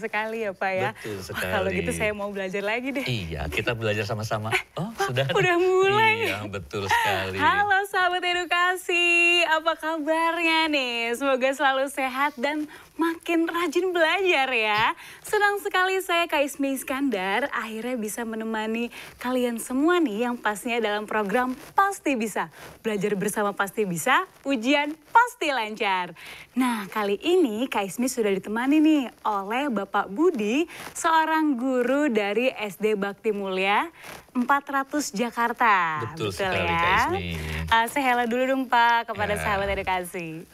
sekali ya Pak ya. Betul sekali. kalau gitu saya mau belajar lagi deh. Iya, kita belajar sama-sama. Oh, sudah. Udah mulai. Iya, betul sekali. Halo sahabat edukasi, apa kabarnya nih? Semoga selalu sehat dan makin rajin belajar ya. Senang sekali saya Kak Iskandar akhirnya bisa menemani kalian semua nih yang pastinya dalam program Pasti Bisa. Belajar bersama Pasti Bisa, ujian pasti lancar. Nah kali ini Kak sudah ditemani nih oleh Bapak Pak Budi, seorang guru dari SD Bakti Mulia 400 Jakarta. Betul, Betul sekali, ya. Kak Ismi. Uh, ah, Sehela dulu dong Pak kepada ya. sahabat edukasi.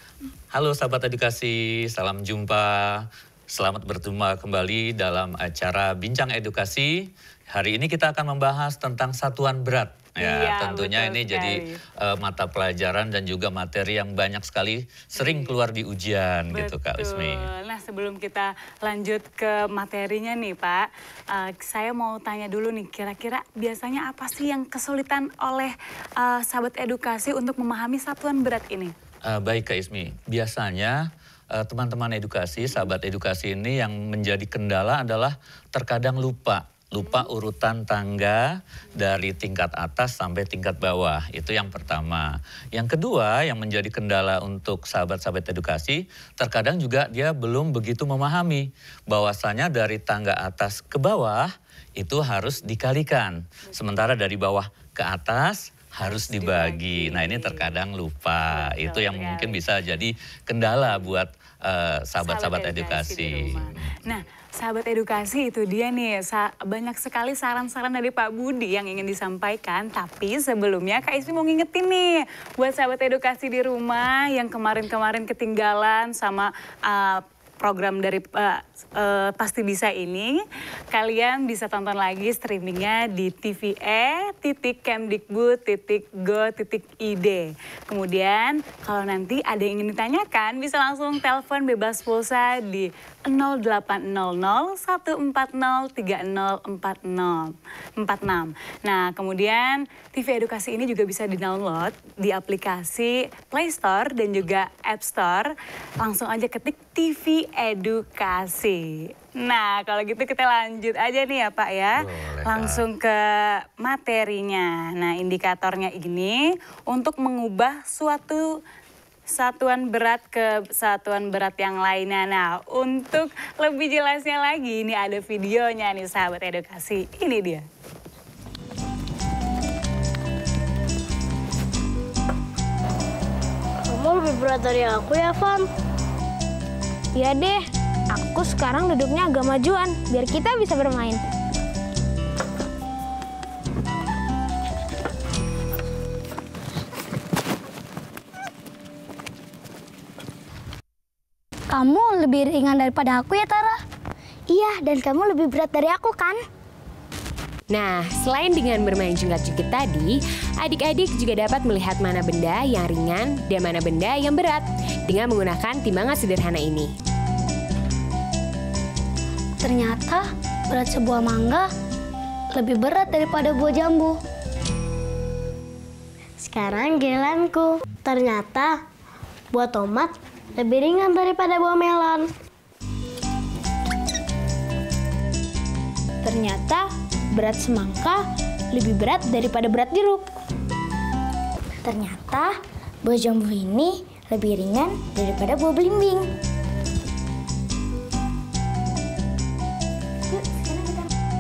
Halo sahabat edukasi, salam jumpa. Selamat bertemu kembali dalam acara Bincang Edukasi. Hari ini kita akan membahas tentang satuan berat Ya, iya, tentunya ini sekali. jadi uh, eh, mata pelajaran dan juga materi yang banyak sekali sering iya. keluar di ujian betul. gitu Kak Ismi. Nah, sebelum kita lanjut ke materinya nih Pak, uh, saya mau tanya dulu nih kira-kira biasanya apa sih yang kesulitan oleh uh, sahabat edukasi untuk memahami satuan berat ini? Uh, baik Kak Ismi, biasanya teman -teman edukasi, sahabat edukasi ini yang menjadi kendala adalah terkadang lupa lupa urutan tangga dari tingkat atas sampai tingkat bawah. Itu yang pertama. Yang kedua, yang menjadi kendala untuk sahabat-sahabat edukasi, terkadang juga dia belum begitu memahami bahwasanya dari tangga atas ke bawah itu harus dikalikan. Sementara dari bawah ke atas harus dibagi. Nah, ini terkadang lupa. itu yang mungkin bisa jadi kendala buat Eh, sahabat-sahabat uh, edukasi. edukasi. Nah, sahabat edukasi itu dia nih, sa banyak sekali saran-saran dari Pak Budi yang ingin disampaikan. Tapi sebelumnya Kak Ismi mau ngingetin nih, buat sahabat edukasi di rumah yang kemarin-kemarin ketinggalan sama uh, program dari uh, uh, Pasti Bisa ini, kalian bisa tonton lagi streamingnya di TVE titik Kemdikbud titik go titik ide Kemudian kalau nanti ada yang ingin ditanyakan, bisa langsung telepon bebas pulsa di 0800 140 3046 Nah, kemudian TV Edukasi ini juga bisa di-download di aplikasi Play Store dan juga App Store. Langsung aja ketik TV Edukasi. Nah, kalau gitu kita lanjut aja nih ya Pak ya. Langsung ke materinya. Nah, indikatornya ini untuk mengubah suatu satuan berat ke satuan berat yang lainnya. Nah, untuk lebih jelasnya lagi, ini ada videonya nih sahabat edukasi. Ini dia. Kamu lebih berat dari aku ya, Fon? Iya deh, aku sekarang duduknya agak majuan, biar kita bisa bermain. lebih ringan daripada aku ya, Tara? Iya, dan kamu lebih berat dari aku kan? Nah, selain dengan bermain jungkat-jungkit tadi, adik-adik juga dapat melihat mana benda yang ringan dan mana benda yang berat dengan menggunakan timbangan sederhana ini. Ternyata berat sebuah mangga lebih berat daripada buah jambu. Sekarang Gilanku, Ternyata buah tomat lebih ringan daripada buah melon. Ternyata berat semangka lebih berat daripada berat jeruk. Ternyata buah jambu ini lebih ringan daripada buah belimbing.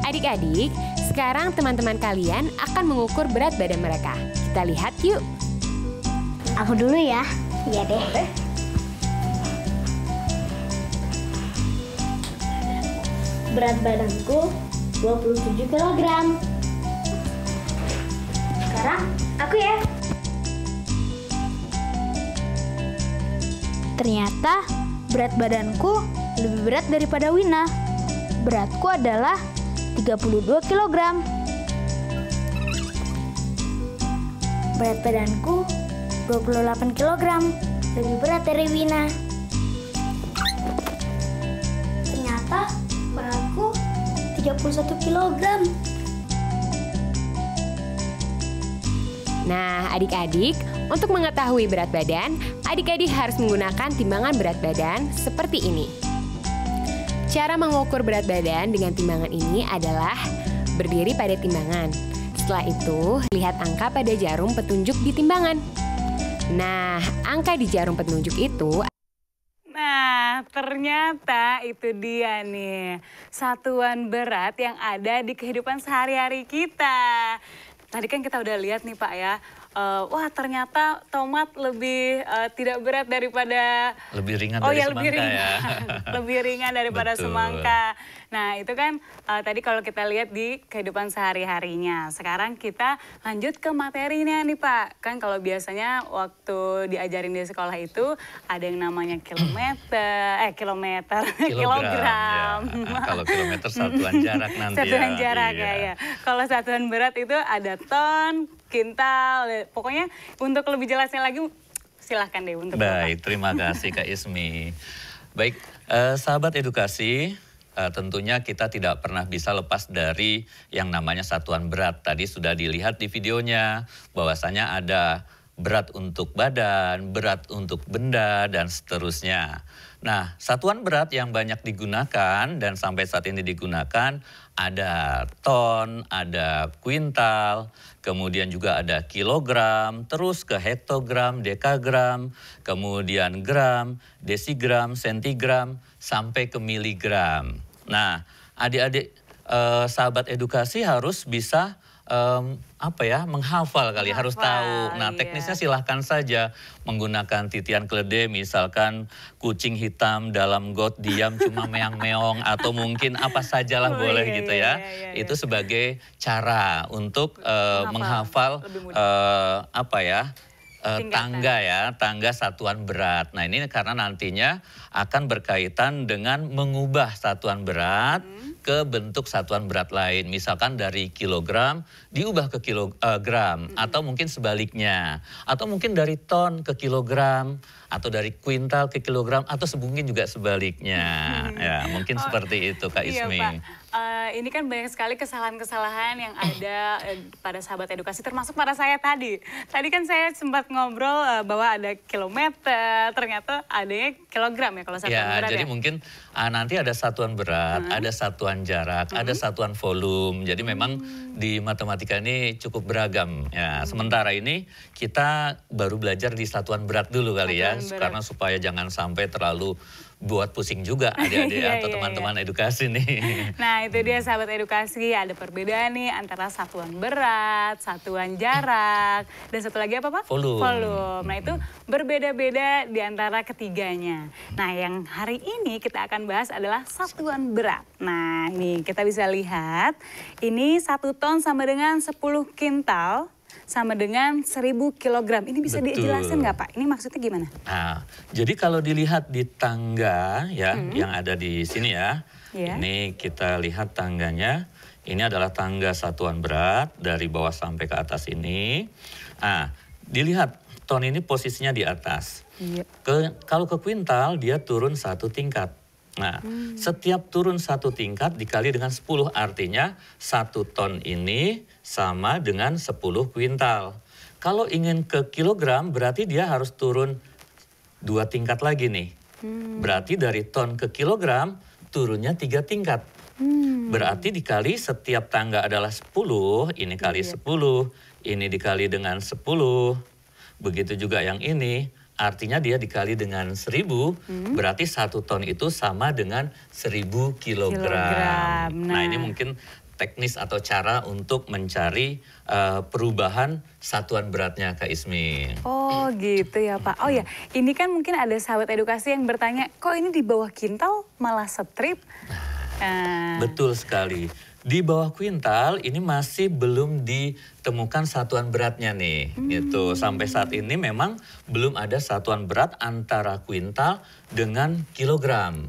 Adik-adik, sekarang teman-teman kalian akan mengukur berat badan mereka. Kita lihat yuk. Aku dulu ya. Iya deh. Berat badanku 27 kg. Sekarang aku ya. Ternyata berat badanku lebih berat daripada Wina. Beratku adalah 32 kg. Berat badanku 28 kg, lebih berat dari Wina. 31 kg. Nah, adik-adik, untuk mengetahui berat badan, adik-adik harus menggunakan timbangan berat badan seperti ini. Cara mengukur berat badan dengan timbangan ini adalah berdiri pada timbangan. Setelah itu, lihat angka pada jarum petunjuk di timbangan. Nah, angka di jarum petunjuk itu Nah, ternyata itu dia nih satuan berat yang ada di kehidupan sehari-hari kita. Tadi kan kita udah lihat nih Pak ya, uh, wah ternyata tomat lebih uh, tidak berat daripada lebih ringan oh dari ya semangka lebih ya. ringan ya. lebih ringan daripada Betul. semangka Nah, itu kan uh, tadi kalau kita lihat di kehidupan sehari-harinya. Sekarang kita lanjut ke materinya nih, Pak. Kan kalau biasanya waktu diajarin di sekolah itu ada yang namanya kilometer, eh kilometer, kilogram. kilogram. Ya. kalau kilometer satuan jarak nanti ya. satuan ya. jarak iya. ya, ya. Kalau satuan berat itu ada ton, kintal, pokoknya untuk lebih jelasnya lagi silahkan deh untuk Baik, terima kasih Kak Ismi. Baik, eh, sahabat edukasi, uh, tentunya kita tidak pernah bisa lepas dari yang namanya satuan berat. Tadi sudah dilihat di videonya bahwasanya ada berat untuk badan, berat untuk benda dan seterusnya. Nah, satuan berat yang banyak digunakan dan sampai saat ini digunakan ada ton, ada kuintal, kemudian juga ada kilogram, terus ke hektogram, dekagram, kemudian gram, desigram, sentigram, sampai ke miligram. Nah, adik-adik eh, sahabat edukasi harus bisa um, apa ya menghafal kali Hafal, ya, harus tahu. Nah iya. teknisnya iya. silahkan saja menggunakan titian keledai misalkan kucing hitam dalam got diam cuma meong meong atau mungkin apa sajalah oh, boleh iya, gitu iya, ya. Iya, iya, iya. Itu sebagai cara untuk uh, menghafal, menghafal uh, apa ya uh, tangga ya, tangga satuan berat. Nah ini karena nantinya akan berkaitan dengan mengubah satuan berat hmm ke bentuk satuan berat lain. Misalkan dari kilogram diubah ke kilogram eh, hmm. atau mungkin sebaliknya atau mungkin dari ton ke kilogram atau dari kuintal ke kilogram atau mungkin juga sebaliknya. Hmm. Ya, mungkin oh, seperti itu Kak iya, Ismi. Iya, Uh, ini kan banyak sekali kesalahan-kesalahan yang ada uh, pada sahabat edukasi termasuk pada saya tadi. Tadi kan saya sempat ngobrol uh, bahwa ada kilometer, ternyata adanya kilogram ya kalau satuan ya, berat. Jadi ya. mungkin uh, nanti ada satuan berat, hmm. ada satuan jarak, hmm. ada satuan volume. Jadi hmm. memang di matematika ini cukup beragam. Ya, hmm. sementara ini kita baru belajar di satuan berat dulu kali ya. satuan ya bener. karena supaya jangan sampai terlalu buat pusing juga iya, adik-adik atau iya, teman-teman iya. edukasi nih. Nah itu dia sahabat edukasi, ada perbedaan nih antara satuan berat, satuan jarak, dan satu lagi apa Pak? Volume. Volume. Nah itu berbeda-beda di antara ketiganya. Nah yang hari ini kita akan bahas adalah satuan berat. Nah ini kita bisa lihat, ini satu ton sama dengan 10 kintal sama dengan 1000 kg. Ini bisa Betul. dijelasin nggak Pak? Ini maksudnya gimana? Nah, jadi kalau dilihat di tangga ya hmm. yang ada di sini ya. Yeah. Ini kita lihat tangganya. Ini adalah tangga satuan berat dari bawah sampai ke atas ini. Ah, dilihat ton ini posisinya di atas. Iya. Ke, kalau ke kuintal dia turun satu tingkat. Nah, hmm. setiap turun satu tingkat dikali dengan 10 artinya satu ton ini sama dengan 10 kuintal. Kalau ingin ke kilogram berarti dia harus turun dua tingkat lagi nih. Hmm. Berarti dari ton ke kilogram turunnya tiga tingkat. Hmm. Berarti dikali setiap tangga adalah 10, ini kali iya. sepuluh 10, ini dikali dengan 10. Begitu juga yang ini Artinya dia dikali dengan seribu hmm. berarti satu ton itu sama dengan seribu kilogram. kilogram. Nah. nah, ini mungkin teknis atau cara untuk mencari uh, perubahan satuan beratnya Kak Ismi. Oh gitu ya Pak. Oh ya, ini kan mungkin ada sahabat edukasi yang bertanya, kok ini di bawah kintal malah setrip? Nah, nah. Betul sekali. Di bawah kuintal ini masih belum ditemukan satuan beratnya nih. Hmm. Gitu. Sampai saat ini memang belum ada satuan berat antara kuintal dengan kilogram.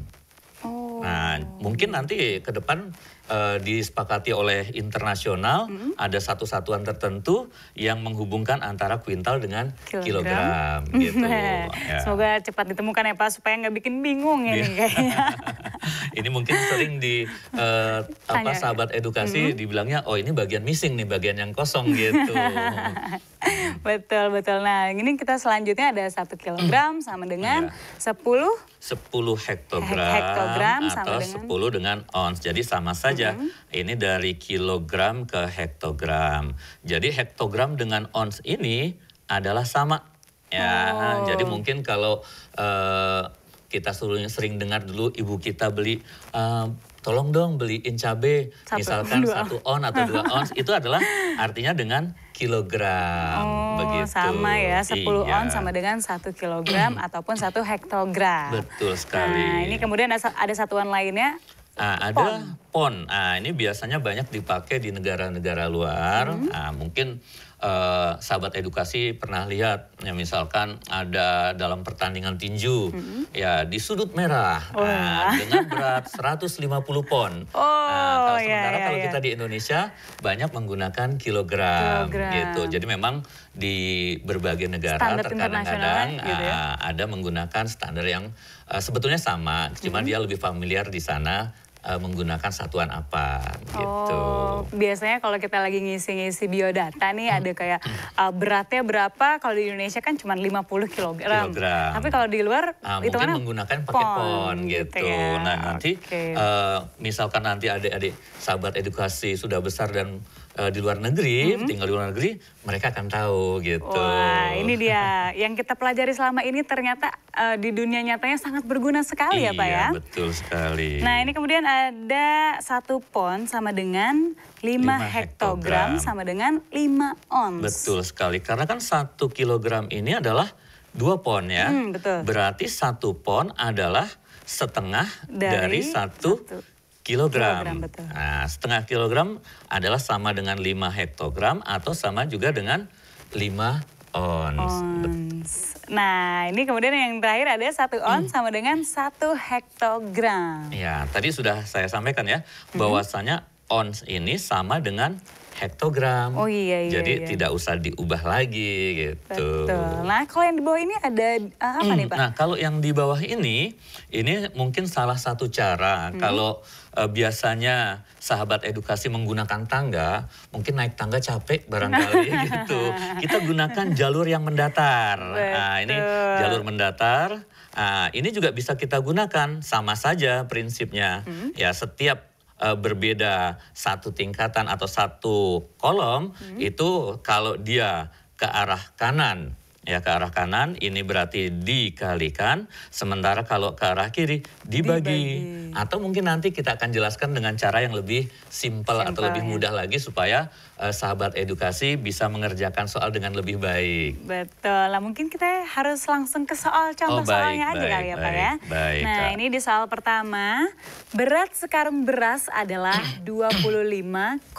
Oh. Nah, mungkin nanti ke depan uh, disepakati oleh internasional mm -hmm. ada satu satuan tertentu yang menghubungkan antara kuintal dengan kilogram, kilogram gitu. Nah, ya. Semoga cepat ditemukan ya Pak supaya nggak bikin bingung ya kayaknya. ini mungkin sering di uh, apa sahabat edukasi mm -hmm. dibilangnya oh ini bagian missing nih bagian yang kosong gitu. betul betul. Nah ini kita selanjutnya ada satu kilogram hmm. sama dengan sepuluh. sepuluh 10 hektogram, hektogram atau dengan... 10 dengan ons. Jadi sama saja. -hmm. Ini dari kilogram ke hektogram. Jadi hektogram dengan ons ini adalah sama. Ya, oh. jadi mungkin kalau uh, kita sering dengar dulu ibu kita beli uh, tolong dong beliin cabe misalkan dua. satu on atau dua ons itu adalah artinya dengan kilogram oh, begitu. Sama ya, 10 iya. on sama dengan satu kilogram ataupun satu hektogram. Betul sekali. Nah, ini kemudian ada satuan lainnya Nah, ada pon. pon. Nah, ini biasanya banyak dipakai di negara-negara luar. Hmm. Nah, mungkin eh, sahabat edukasi pernah lihat ya misalkan ada dalam pertandingan tinju hmm. ya di sudut merah oh. nah, dengan berat 150 pon. Oh, nah, kalau oh, ya, sementara yeah, kalau yeah. kita di Indonesia banyak menggunakan kilogram, kilogram gitu. Jadi memang di berbagai negara terkadang-kadang gitu ya? Ah, ada menggunakan standar yang eh, sebetulnya sama, cuma hmm. dia lebih familiar di sana uh, menggunakan satuan apa gitu. Oh, biasanya kalau kita lagi ngisi-ngisi biodata nih ada kayak uh, beratnya berapa kalau di Indonesia kan cuma 50 kg. kilogram. Tapi kalau di luar uh, ah, itu mungkin menggunakan pakai pon, pon gitu. gitu ya. Nah, nanti okay. uh, eh, misalkan nanti adik-adik sahabat edukasi sudah besar dan uh, di luar negeri, mm -hmm. tinggal di luar negeri, mereka akan tahu gitu. Wah, ini dia yang kita pelajari selama ini ternyata uh, di dunia nyatanya sangat berguna sekali ya, iya, ya, Pak ya. Iya betul sekali. Nah, ini kemudian ada satu pon sama dengan 5, 5 hektogram sama dengan 5 ons. Betul sekali. Karena kan satu kilogram ini adalah dua pon ya. Hmm, betul. Berarti satu pon adalah setengah dari, dari satu, satu kilogram. kilogram betul. Nah, setengah kilogram adalah sama dengan 5 hektogram atau sama juga dengan 5 ons. ons. Nah, ini kemudian yang terakhir ada satu ons hmm. sama dengan satu hektogram. Ya, tadi sudah saya sampaikan ya, hmm. bahwasanya ons ini sama dengan hektogram. Oh iya, iya. Jadi iya. tidak usah diubah lagi gitu. Betul. Nah, kalau yang di bawah ini ada eh, apa hmm, nih, Pak? Nah, kalau yang di bawah ini ini mungkin salah satu cara hmm. kalau uh, biasanya sahabat edukasi menggunakan tangga, mungkin naik tangga capek barangkali gitu. Kita gunakan jalur yang mendatar. Betul. Nah, ini jalur mendatar. Nah, ini juga bisa kita gunakan sama saja prinsipnya. Hmm. Ya, setiap uh, berbeda satu tingkatan atau satu kolom hmm. itu kalau dia ke arah kanan ya ke arah kanan ini berarti dikalikan sementara kalau ke arah kiri dibagi, dibagi. atau mungkin nanti kita akan jelaskan dengan cara yang lebih simpel atau lebih ya. mudah ya. lagi supaya uh, sahabat edukasi bisa mengerjakan soal dengan lebih baik. Betul. Lah mungkin kita harus langsung ke soal contoh oh, baik, soalnya baik, aja kali ya, Pak ya. Baik, nah, Kak. ini di soal pertama, berat sekarang beras adalah 25,5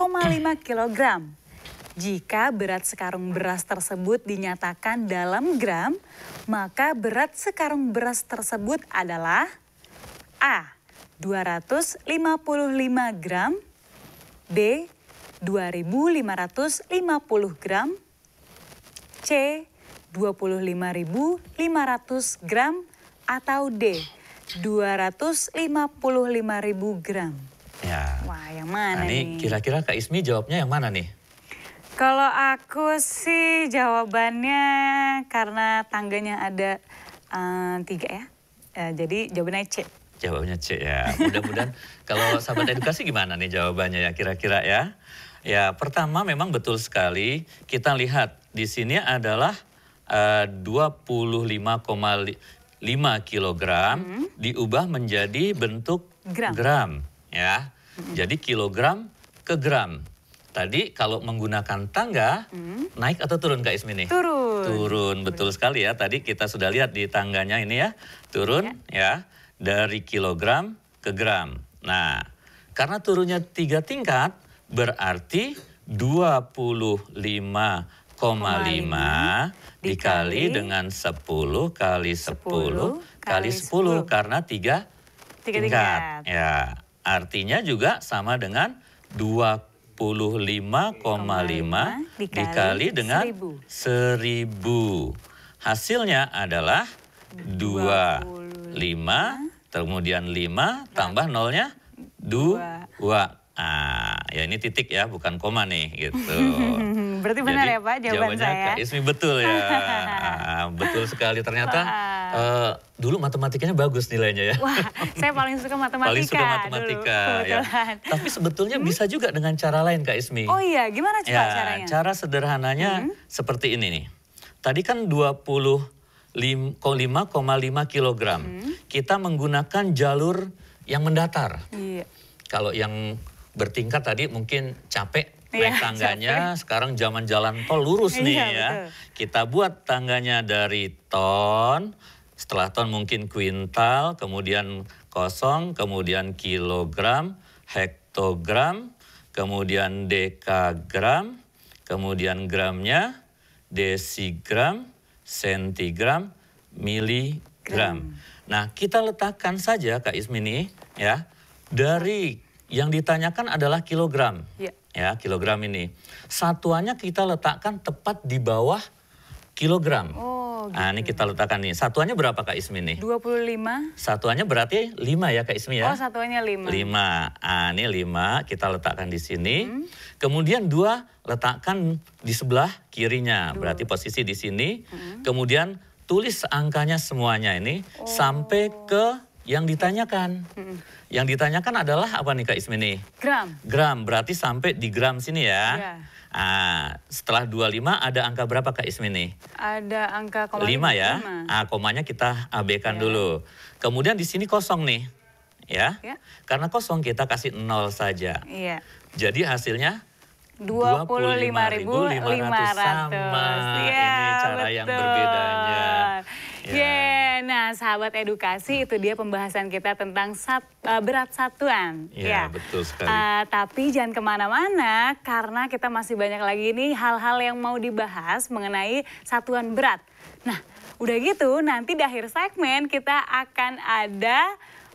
kilogram. Jika berat sekarung beras tersebut dinyatakan dalam gram, maka berat sekarung beras tersebut adalah A. 255 gram B. 2550 gram C. 25.500 gram atau D. 255.000 gram. Ya. Wah, yang mana nah, nih? Kira-kira Kak Ismi jawabnya yang mana nih? Kalau aku sih jawabannya karena tangganya ada um, tiga ya. Uh, jadi jawabannya C. Jawabannya C ya. Mudah-mudahan kalau sahabat edukasi gimana nih jawabannya ya kira-kira ya. Ya pertama memang betul sekali kita lihat di sini adalah uh, 25,5 kg hmm. diubah menjadi bentuk gram. gram ya. Hmm. Jadi kilogram ke gram. Tadi kalau menggunakan tangga, hmm. naik atau turun Kak Ismini? Turun. Turun, betul sekali ya. Tadi kita sudah lihat di tangganya ini ya, turun ya, ya dari kilogram ke gram. Nah, karena turunnya tiga tingkat, berarti 25,5 dikali, dikali dengan 10 kali 10, kali 10, 10 karena tiga tingkat. tingkat. Ya, artinya juga sama dengan 2 25,5 dikali dengan 1000. Hasilnya adalah 2. 5, kemudian 5 tambah nolnya 2. 2. Nah, ya ini titik ya, bukan koma nih gitu. Berarti benar Jadi, ya Pak jawaban jawabannya saya. Ya? Ismi betul ya. Ah, betul sekali ternyata uh, dulu matematikanya bagus nilainya ya. Wah, saya paling suka matematika. paling suka matematika dulu, ya. Tapi sebetulnya hmm? bisa juga dengan cara lain Kak Ismi. Oh iya, gimana cara ya, caranya? Cara sederhananya hmm? seperti ini nih. Tadi kan 25,5 kilogram. Hmm. Kita menggunakan jalur yang mendatar. Iya. Kalau yang bertingkat tadi mungkin capek iya, naik ya, tangganya. Capek. Sekarang zaman jalan tol lurus iya, nih ya. ya. Betul. Kita buat tangganya dari ton, setelah ton mungkin kuintal, kemudian kosong, kemudian kilogram, hektogram, kemudian dekagram, kemudian gramnya, desigram, sentigram, miligram. Gram. Nah, kita letakkan saja Kak Ismini ya dari yang ditanyakan adalah kilogram. Ya. ya, kilogram ini. Satuannya kita letakkan tepat di bawah kilogram. Oh, gitu. Nah, ini gitu. kita letakkan nih. Satuannya berapa Kak Ismi nih? 25. Satuannya berarti 5 ya Kak Ismi ya? Oh, satuannya 5. 5. Nah, ini 5 kita letakkan di sini. Hmm. Kemudian 2 letakkan di sebelah kirinya. Dua. Berarti posisi di sini. Hmm. Kemudian tulis angkanya semuanya ini oh. sampai ke yang ditanyakan. Hmm. Yang ditanyakan adalah apa nih Kak Ismini? Gram. Gram, berarti sampai di gram sini ya. Iya. Nah, setelah 25 ada angka berapa Kak Ismini? Ada angka koma 5 ya. 5. Ah, komanya kita abaikan ya. dulu. Kemudian di sini kosong nih. Ya. ya. Karena kosong kita kasih nol saja. Iya. Jadi hasilnya 25.500 sama. Ya, ini cara betul. yang berbedanya. Ya. Yeah. Nah, sahabat edukasi itu dia pembahasan kita tentang sat, uh, berat satuan. Iya, ya. betul sekali. Uh, tapi jangan kemana-mana karena kita masih banyak lagi nih hal-hal yang mau dibahas mengenai satuan berat. Nah, udah gitu nanti di akhir segmen kita akan ada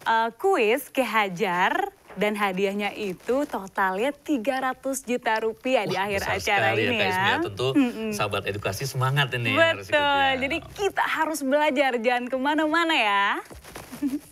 uh, kuis kehajar dan hadiahnya itu totalnya 300 juta rupiah Wah, di akhir acara ya, ini ya. ya. Tentu mm -mm. sahabat edukasi semangat ini. Betul, harus ikut, ya. jadi kita harus belajar, jangan kemana-mana ya.